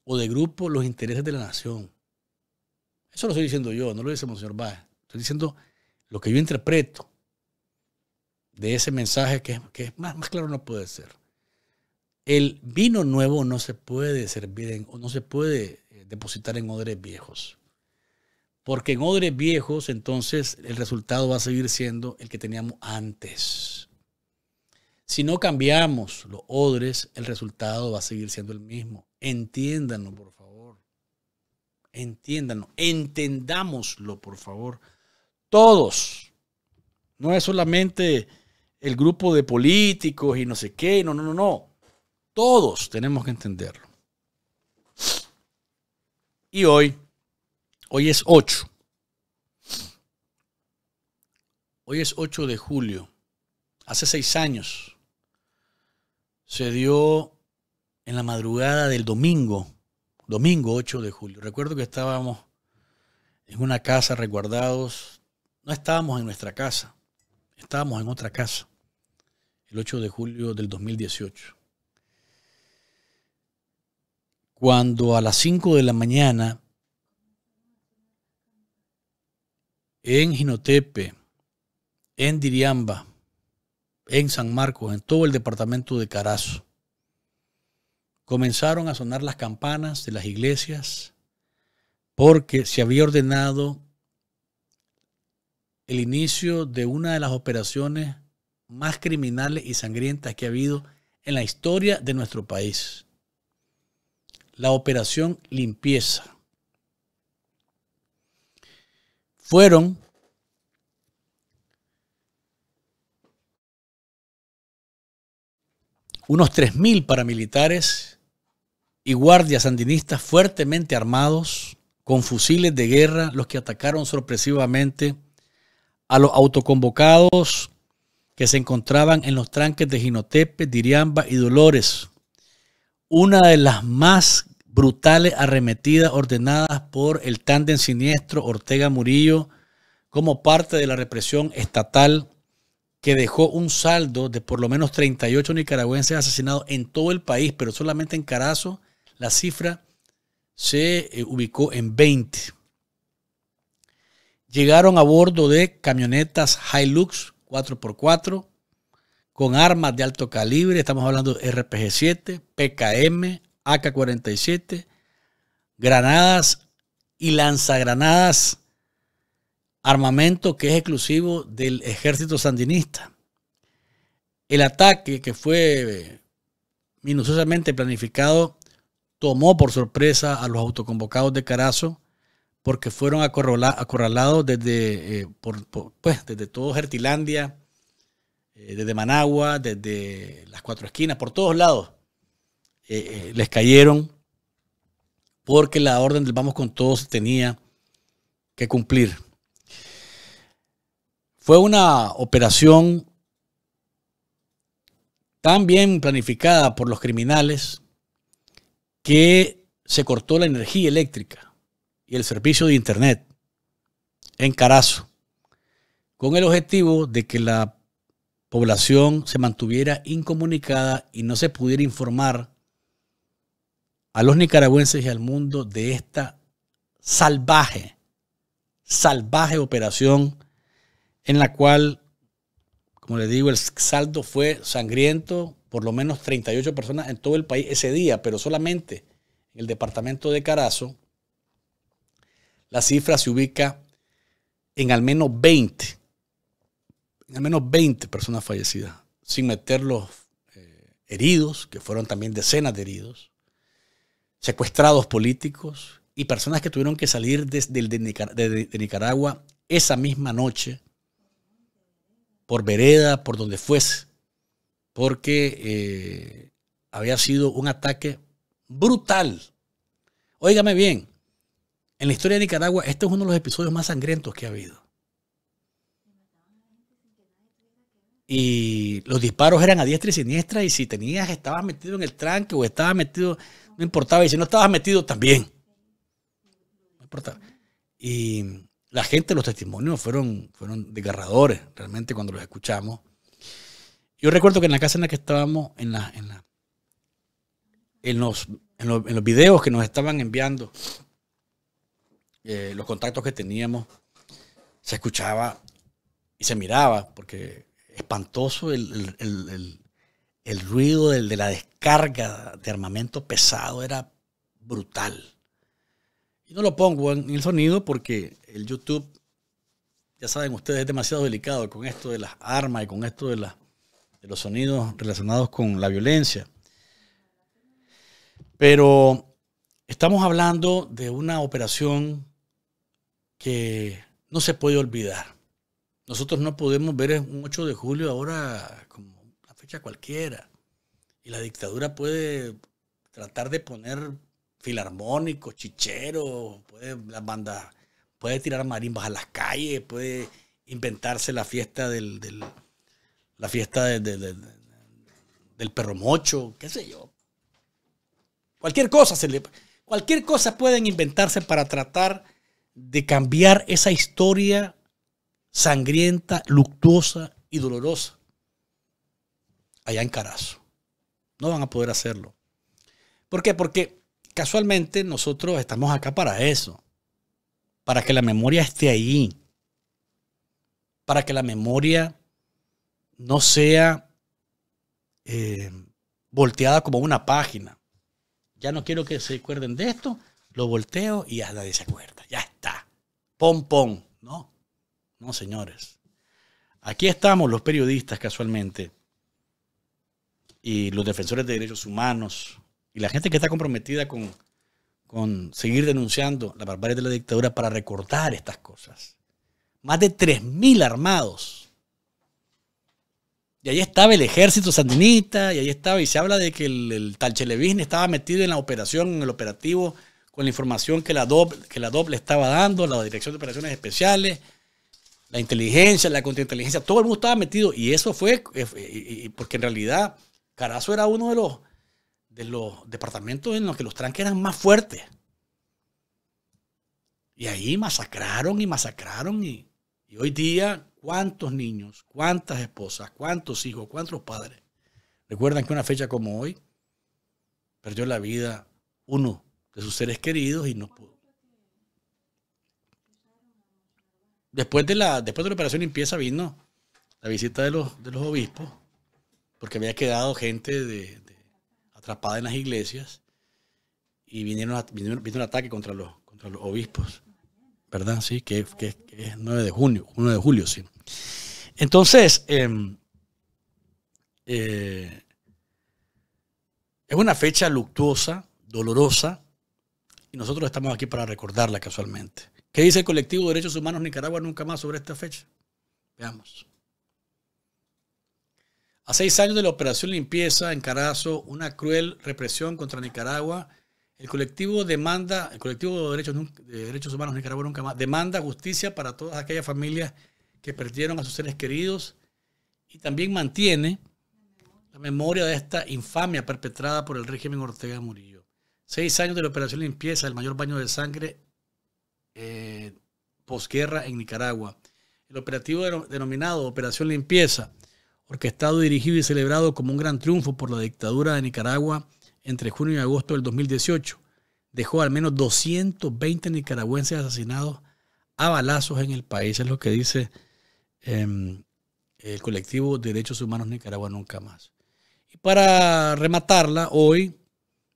o de grupo, los intereses de la nación. Eso lo estoy diciendo yo, no lo dice Monseñor Baez. Estoy diciendo lo que yo interpreto de ese mensaje que, que más, claro no puede ser. El vino nuevo no se puede servir en, o no se puede eh, depositar en odres viejos. Porque en odres viejos, entonces el resultado va a seguir siendo el que teníamos antes. Si no cambiamos los odres, el resultado va a seguir siendo el mismo. Entiéndanlo, por favor. Entiéndanlo. Entendámoslo, por favor. Todos. No es solamente el grupo de políticos y no sé qué. No, no, no, no. Todos tenemos que entenderlo. Y hoy Hoy es 8. Hoy es 8 de julio. Hace seis años se dio en la madrugada del domingo, domingo 8 de julio. Recuerdo que estábamos en una casa resguardados. No estábamos en nuestra casa, estábamos en otra casa. El 8 de julio del 2018. Cuando a las 5 de la mañana en Jinotepe, en Diriamba, en San Marcos, en todo el departamento de Carazo. Comenzaron a sonar las campanas de las iglesias porque se había ordenado el inicio de una de las operaciones más criminales y sangrientas que ha habido en la historia de nuestro país. La operación limpieza. fueron unos 3.000 paramilitares y guardias sandinistas fuertemente armados con fusiles de guerra los que atacaron sorpresivamente a los autoconvocados que se encontraban en los tranques de Jinotepe, Diriamba y Dolores, una de las más brutales arremetidas ordenadas por el tándem siniestro Ortega Murillo como parte de la represión estatal que dejó un saldo de por lo menos 38 nicaragüenses asesinados en todo el país, pero solamente en Carazo la cifra se eh, ubicó en 20. Llegaron a bordo de camionetas Hilux 4x4 con armas de alto calibre, estamos hablando de RPG-7, PKM, AK-47, granadas y lanzagranadas, armamento que es exclusivo del ejército sandinista. El ataque que fue minuciosamente planificado tomó por sorpresa a los autoconvocados de Carazo porque fueron acorralados desde, eh, pues, desde todo Gertilandia, eh, desde Managua, desde las cuatro esquinas, por todos lados. Eh, eh, les cayeron porque la orden del vamos con todos tenía que cumplir. Fue una operación tan bien planificada por los criminales que se cortó la energía eléctrica y el servicio de Internet en Carazo, con el objetivo de que la población se mantuviera incomunicada y no se pudiera informar a los nicaragüenses y al mundo de esta salvaje, salvaje operación en la cual, como les digo, el saldo fue sangriento, por lo menos 38 personas en todo el país ese día, pero solamente en el departamento de Carazo, la cifra se ubica en al menos 20, en al menos 20 personas fallecidas, sin meter los eh, heridos, que fueron también decenas de heridos, secuestrados políticos y personas que tuvieron que salir desde de, Nicaragua esa misma noche por vereda, por donde fuese, porque eh, había sido un ataque brutal. Óigame bien, en la historia de Nicaragua este es uno de los episodios más sangrientos que ha habido. Y los disparos eran a diestra y siniestra y si tenías, estabas metido en el tranque o estabas metido no importaba. Y si no estabas metido, también. No importaba. Y la gente, los testimonios fueron, fueron desgarradores, realmente, cuando los escuchamos. Yo recuerdo que en la casa en la que estábamos, en, la, en, la, en, los, en, los, videos que nos estaban enviando, eh, los contactos que teníamos, se escuchaba y se miraba, porque espantoso el, el ruido de la descarga de armamento pesado era brutal. Y no lo pongo en el sonido porque el YouTube, ya saben ustedes, es demasiado delicado con esto de las armas y con esto de, de los sonidos relacionados con la violencia. Pero estamos hablando de una operación que no se puede olvidar. Nosotros no podemos ver un 8 de julio ahora cualquiera. Y la dictadura puede tratar de poner filarmónico, chichero, puede, puede tirar marimbas a las calles, puede inventarse la fiesta del, la fiesta del perro mocho, qué sé yo. Cualquier cosa se le, cualquier cosa pueden inventarse para tratar de cambiar esa historia sangrienta, luctuosa y dolorosa allá en Carazo. No van a poder hacerlo. ¿Por qué? Porque casualmente nosotros estamos acá para eso. Para que la memoria esté ahí. Para que la memoria no sea eh, volteada como una página. Ya no quiero que se acuerden de esto, lo volteo y ya nadie se acuerda. Ya está. Pom, pom. No, no, señores. Aquí estamos los periodistas casualmente y los defensores de derechos humanos y la gente que está comprometida con, seguir denunciando la barbarie de la dictadura para recortar estas cosas. Más de 3.000 armados. Y ahí estaba el ejército sandinista, y ahí estaba, y se habla de que el, tal Chelevisne estaba metido en la operación, en el operativo, con la información que la que la DOP le estaba dando, la Dirección de Operaciones Especiales, la inteligencia, la contrainteligencia, todo el mundo estaba metido. Y eso fue, eh, eh, porque en realidad Carazo era uno de los, de los departamentos en los que los tranques eran más fuertes. Y ahí masacraron y masacraron. Y, hoy día, ¿cuántos niños, cuántas esposas, cuántos hijos, cuántos padres recuerdan que una fecha como hoy perdió la vida uno de sus seres queridos y no pudo? Después de la, después de la operación limpieza vino la visita de los, de los obispos porque había quedado gente atrapada en las iglesias y vinieron, un ataque contra los, obispos, ¿verdad? Sí, que, es 9 de junio, 1 de julio, sí. Entonces, em, eh, es una fecha luctuosa, dolorosa, y nosotros estamos aquí para recordarla casualmente. ¿Qué dice el colectivo de derechos humanos Nicaragua nunca más sobre esta fecha? Veamos. A seis años de la Operación Limpieza en Carazo, una cruel represión contra Nicaragua, el colectivo demanda, el colectivo de derechos, derechos humanos de Nicaragua nunca más, demanda justicia para todas aquellas familias que perdieron a sus seres queridos y también mantiene la memoria de esta infamia perpetrada por el régimen Ortega Murillo. Seis años de la Operación Limpieza, el mayor baño de sangre eh, posguerra en Nicaragua. El operativo denominado Operación Limpieza orquestado, dirigido y celebrado como un gran triunfo por la dictadura de Nicaragua entre junio y agosto del 2018. Dejó al menos 220 nicaragüenses asesinados a balazos en el país, es lo que dice em, el colectivo Derechos Humanos Nicaragua Nunca Más. Y para rematarla, hoy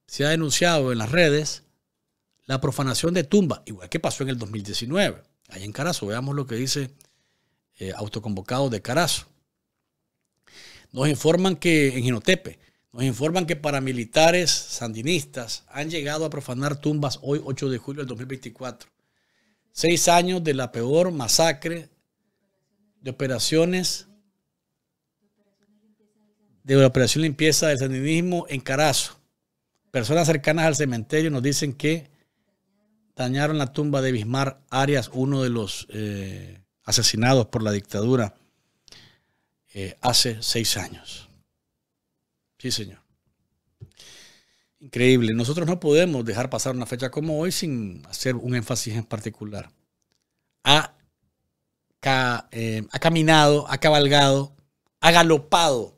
se ha denunciado en las redes la profanación de tumba. igual que pasó en el 2019. ahí en Carazo, veamos lo que dice eh, autoconvocado de Carazo. Nos informan que en Ginotepe, nos informan que paramilitares sandinistas han llegado a profanar tumbas hoy 8 de julio del 2024. Seis años de la peor masacre de operaciones de la operación limpieza del sandinismo en Carazo. Personas cercanas al cementerio nos dicen que dañaron la tumba de Bismar Arias, uno de los eh, asesinados por la dictadura eh, hace seis años. Sí, señor. Increíble. Nosotros no podemos dejar pasar una fecha como hoy sin hacer un énfasis en particular. Ha, eh, caminado, ha cabalgado, ha galopado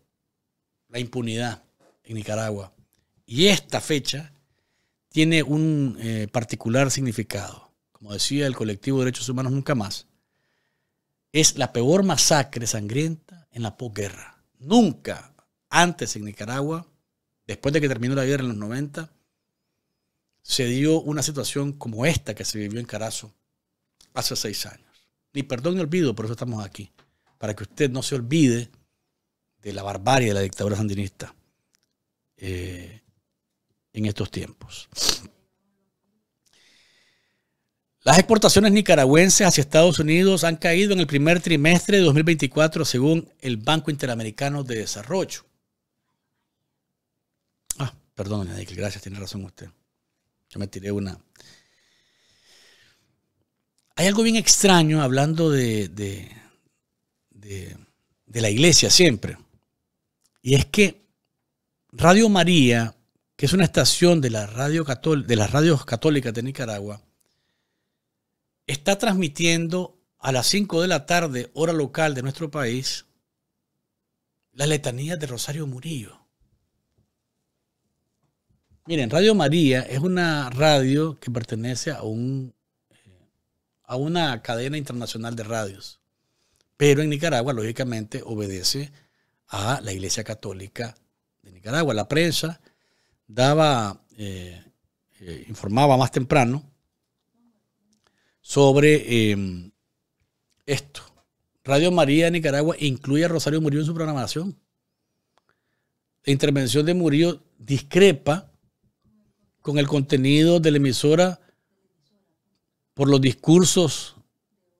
la impunidad en Nicaragua. Y esta fecha tiene un eh, particular significado. Como decía el colectivo de Derechos Humanos Nunca Más, es la peor masacre sangrienta en la posguerra. Nunca antes en Nicaragua, después de que terminó la guerra en los 90, se dio una situación como esta que se vivió en Carazo hace seis años. Ni perdón ni olvido, por eso estamos aquí, para que usted no se olvide de la barbarie de la dictadura sandinista eh, en estos tiempos. Las exportaciones nicaragüenses hacia Estados Unidos han caído en el primer trimestre de 2024 según el Banco Interamericano de Desarrollo. Ah, perdón, gracias, tiene razón usted. Yo me tiré una. Hay algo bien extraño hablando de, de, la iglesia siempre. Y es que Radio María, que es una estación de, la radio de las radios católicas de Nicaragua, está transmitiendo a las 5 de la tarde, hora local de nuestro país, la letanía de Rosario Murillo. Miren, Radio María es una radio que pertenece a, un, eh, a una cadena internacional de radios, pero en Nicaragua, lógicamente, obedece a la Iglesia Católica de Nicaragua. La prensa daba, eh, eh, informaba más temprano sobre eh, esto. Radio María de Nicaragua incluye a Rosario Murillo en su programación. La intervención de Murillo discrepa con el contenido de la emisora por los discursos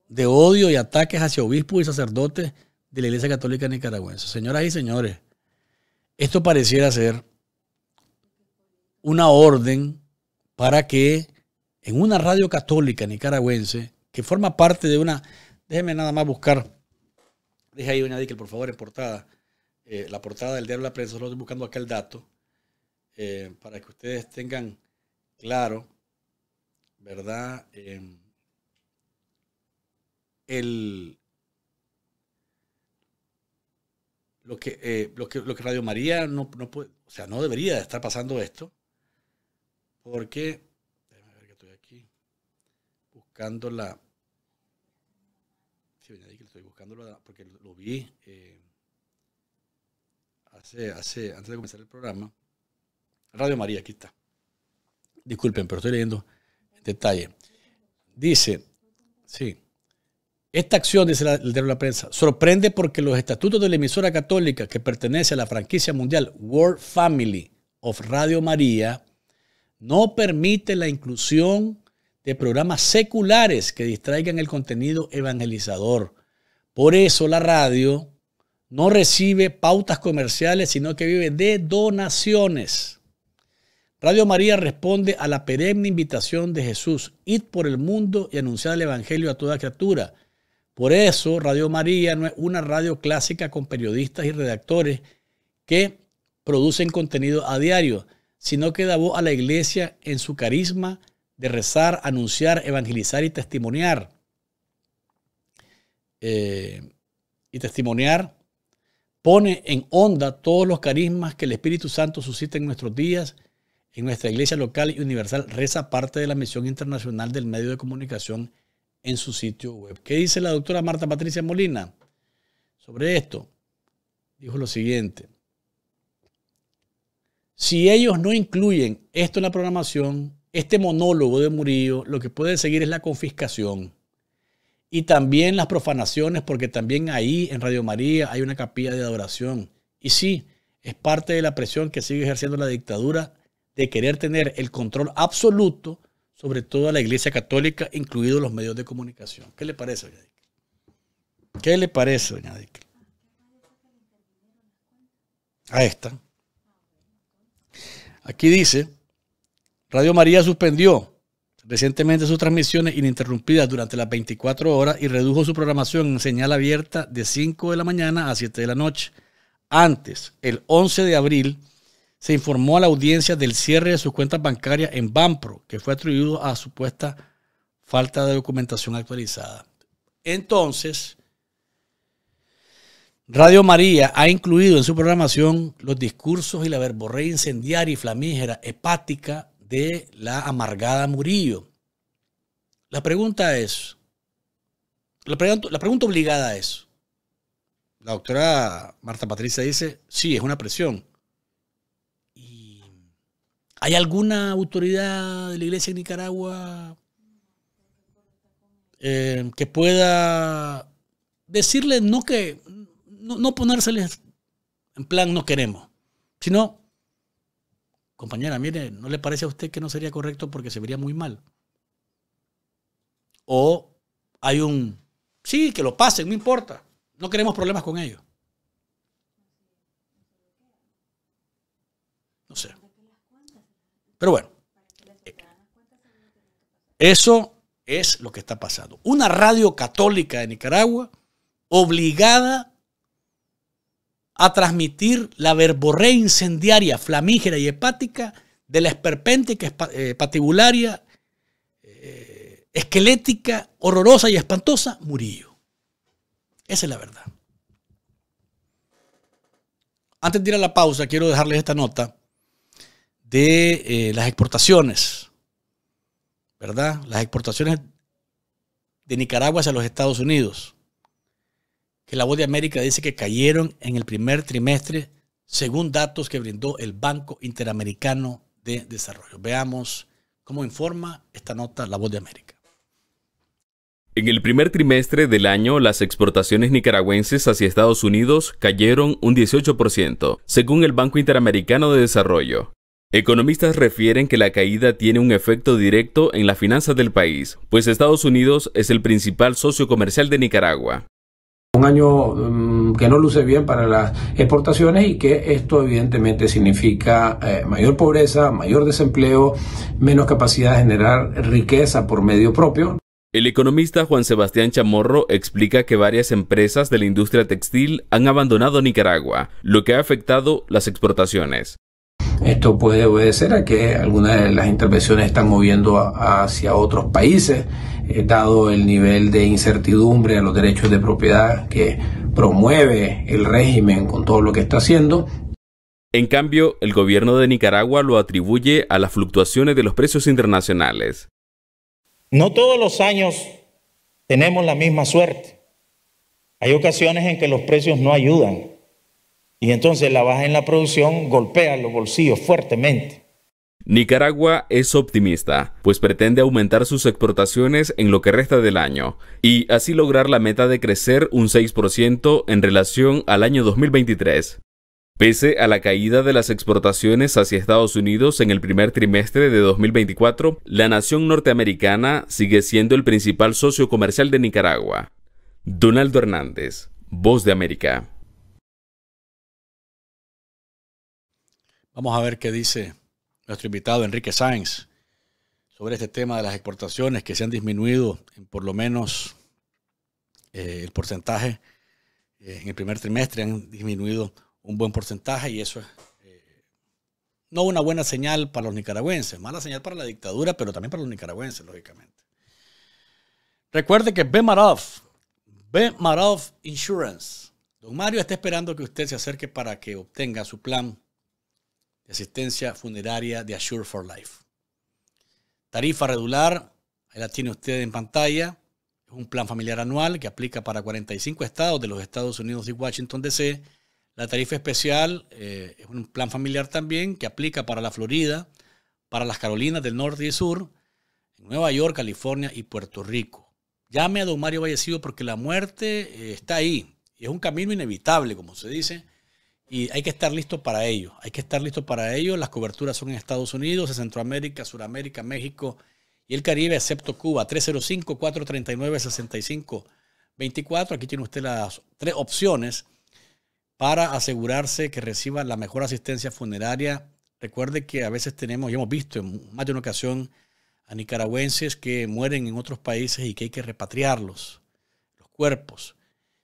de odio y ataques hacia obispos y sacerdotes de la Iglesia Católica Nicaragüense. Señoras y señores, esto pareciera ser una orden para que en una radio católica nicaragüense que forma parte de una. Déjenme nada más buscar. Deja ahí, doña que por favor, en portada. Eh, la portada del Diablo de la prensa, solo estoy buscando acá el dato. Eh, para que ustedes tengan claro, ¿verdad? Em, el, lo, que, eh, lo, que, lo que Radio María no, no puede, o sea, no debería estar pasando esto, porque buscando la... Sí, venía que estoy buscando porque lo, vi eh, hace, hace, antes de comenzar el programa. Radio María, aquí está. Disculpen, pero estoy leyendo en detalle. Dice, sí, esta acción, dice el de la prensa, sorprende porque los estatutos de la emisora católica que pertenece a la franquicia mundial World Family of Radio María no permite la inclusión de programas seculares que distraigan el contenido evangelizador. Por eso la radio no recibe pautas comerciales, sino que vive de donaciones. Radio María responde a la perenne invitación de Jesús, id por el mundo y anunciar el Evangelio a toda criatura. Por eso Radio María no es una radio clásica con periodistas y redactores que producen contenido a diario, sino que da voz a la iglesia en su carisma, de rezar, anunciar, evangelizar y testimoniar. Eh, y testimoniar pone en onda todos los carismas que el Espíritu Santo suscita en nuestros días, en nuestra iglesia local y universal, reza parte de la misión internacional del medio de comunicación en su sitio web. ¿Qué dice la doctora Marta Patricia Molina sobre esto? Dijo lo siguiente. Si ellos no incluyen esto en la programación, este monólogo de Murillo lo que puede seguir es la confiscación y también las profanaciones, porque también ahí en Radio María hay una capilla de adoración. Y sí, es parte de la presión que sigue ejerciendo la dictadura de querer tener el control absoluto sobre toda la Iglesia Católica, incluidos los medios de comunicación. ¿Qué le parece, doña ¿Qué le parece, doña esta. Ahí está. Aquí dice, Radio María suspendió recientemente sus transmisiones ininterrumpidas durante las 24 horas y redujo su programación en señal abierta de 5 de la mañana a 7 de la noche. Antes, el 11 de abril, se informó a la audiencia del cierre de sus cuentas bancarias en Banpro, que fue atribuido a supuesta falta de documentación actualizada. Entonces, Radio María ha incluido en su programación los discursos y la verborrea incendiaria y flamígera, hepática, de la amargada Murillo. La pregunta es, la, pregunta, obligada es, la doctora Marta Patricia dice, sí, es una presión. ¿Hay alguna autoridad de la iglesia en Nicaragua eh, que pueda decirle no que no, no ponérseles en plan no queremos, sino compañera, mire, ¿no le parece a usted que no sería correcto porque se vería muy mal? O hay un, sí, que lo pasen, no importa, no queremos problemas con ellos. No sé. Pero bueno, eso es lo que está pasando. Una radio católica de Nicaragua obligada a transmitir la verborrea incendiaria, flamígera y hepática de la esperpéntica eh, patibularia, eh, esquelética, horrorosa y espantosa, Murillo. Esa es la verdad. Antes de ir a la pausa, quiero dejarles esta nota de eh, las exportaciones, ¿verdad? Las exportaciones de Nicaragua hacia los Estados Unidos la Voz de América dice que cayeron en el primer trimestre, según datos que brindó el Banco Interamericano de Desarrollo. Veamos cómo informa esta nota la Voz de América. En el primer trimestre del año, las exportaciones nicaragüenses hacia Estados Unidos cayeron un 18%, según el Banco Interamericano de Desarrollo. Economistas refieren que la caída tiene un efecto directo en las finanzas del país, pues Estados Unidos es el principal socio comercial de Nicaragua. Un año mm, que no luce bien para las exportaciones y que esto evidentemente significa eh, mayor pobreza, mayor desempleo, menos capacidad de generar riqueza por medio propio. El economista Juan Sebastián Chamorro explica que varias empresas de la industria textil han abandonado Nicaragua, lo que ha afectado las exportaciones. Esto puede obedecer a que algunas de las intervenciones están moviendo hacia otros países. Eh, dado el nivel de incertidumbre a los derechos de propiedad que promueve el régimen con todo lo que está haciendo. En cambio, el gobierno de Nicaragua lo atribuye a las fluctuaciones de los precios internacionales. No todos los años tenemos la misma suerte. Hay ocasiones en que los precios no ayudan y entonces la baja en la producción golpea los bolsillos fuertemente. Nicaragua es optimista, pues pretende aumentar sus exportaciones en lo que resta del año y así lograr la meta de crecer un 6% en relación al año 2023. Pese a la caída de las exportaciones hacia Estados Unidos en el primer trimestre de 2024, la nación norteamericana sigue siendo el principal socio comercial de Nicaragua. Donaldo Hernández, Voz de América. Vamos a ver qué dice nuestro invitado Enrique Sáenz sobre este tema de las exportaciones que se han disminuido por lo menos eh, el porcentaje. Eh, en el primer trimestre han disminuido un buen porcentaje y eso es eh, no una buena señal para los nicaragüenses, mala señal para la dictadura, pero también para los nicaragüenses, lógicamente. Recuerde que B. Bemarov Insurance, don Mario está esperando que usted se acerque para que obtenga su plan de asistencia funeraria de Assure for Life. Tarifa regular, ahí la tiene usted en pantalla. Es un plan familiar anual que aplica para 45 estados de los Estados Unidos y Washington, D.C. La tarifa especial eh, es un plan familiar también que aplica para la Florida, para las Carolinas del Norte y Sur, en Nueva York, California y Puerto Rico. Llame a don Mario Vallecido porque la muerte eh, está ahí. Y es un camino inevitable, como se dice, y hay que estar listo para ello. Hay que estar listo para ello. Las coberturas son en Estados Unidos, Centroamérica, Suramérica, México y el Caribe, excepto Cuba. 305-439-6524. Aquí tiene usted las tres opciones para asegurarse que reciba la mejor asistencia funeraria. Recuerde que a veces tenemos, y hemos visto en más de una ocasión, a nicaragüenses que mueren en otros países y que hay que repatriarlos, los cuerpos.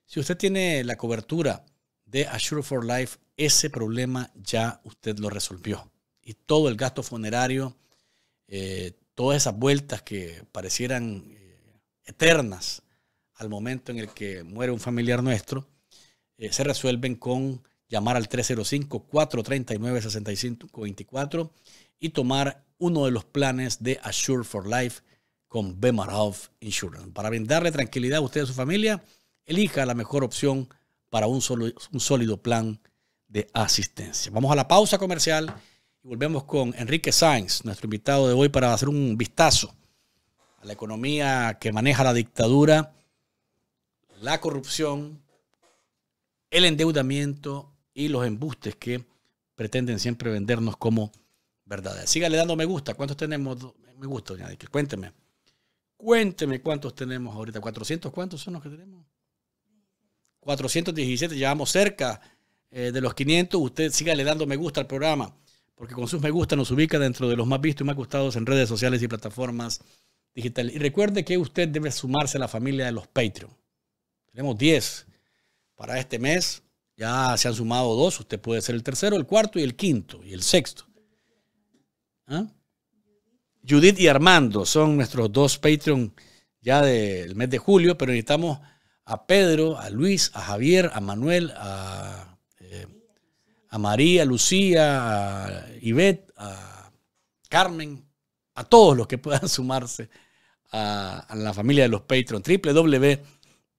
Si usted tiene la cobertura de Assure for Life, ese problema ya usted lo resolvió. Y todo el gasto funerario, eh, todas esas vueltas que parecieran eh, eternas al momento en el que muere un familiar nuestro, eh, se resuelven con llamar al 305-439-6524 y tomar uno de los planes de Assure for Life con Bemar Insurance. Para brindarle tranquilidad a usted y a su familia, elija la mejor opción para un, solo, un sólido plan de asistencia. Vamos a la pausa comercial y volvemos con Enrique Sainz, nuestro invitado de hoy, para hacer un vistazo a la economía que maneja la dictadura, la corrupción, el endeudamiento y los embustes que pretenden siempre vendernos como verdades. Síganle dando me gusta. ¿Cuántos tenemos? Me gusta, doña Cuénteme. Cuénteme cuántos tenemos ahorita. ¿400 cuántos son los que tenemos? 417, llevamos cerca eh, de los 500. Usted sígale dando me gusta al programa, porque con sus me gusta nos ubica dentro de los más vistos y más gustados en redes sociales y plataformas digitales. Y recuerde que usted debe sumarse a la familia de los Patreon. Tenemos 10 para este mes. Ya se han sumado dos. Usted puede ser el tercero, el cuarto y el quinto y el sexto. ¿Ah? Judith y Armando son nuestros dos Patreon ya del mes de julio, pero necesitamos a Pedro, a Luis, a Javier, a Manuel, eh, a, María, a Lucía, a Ivette, a Carmen, a todos los que puedan sumarse a, la familia de los Patreon.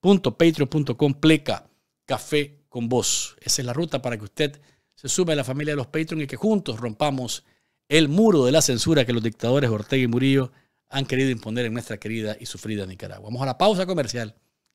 www.patreon.com pleca café con vos. Esa es la ruta para que usted se sume a la familia de los Patreon y que juntos rompamos el muro de la censura que los dictadores Ortega y Murillo han querido imponer en nuestra querida y sufrida Nicaragua. Vamos a la pausa comercial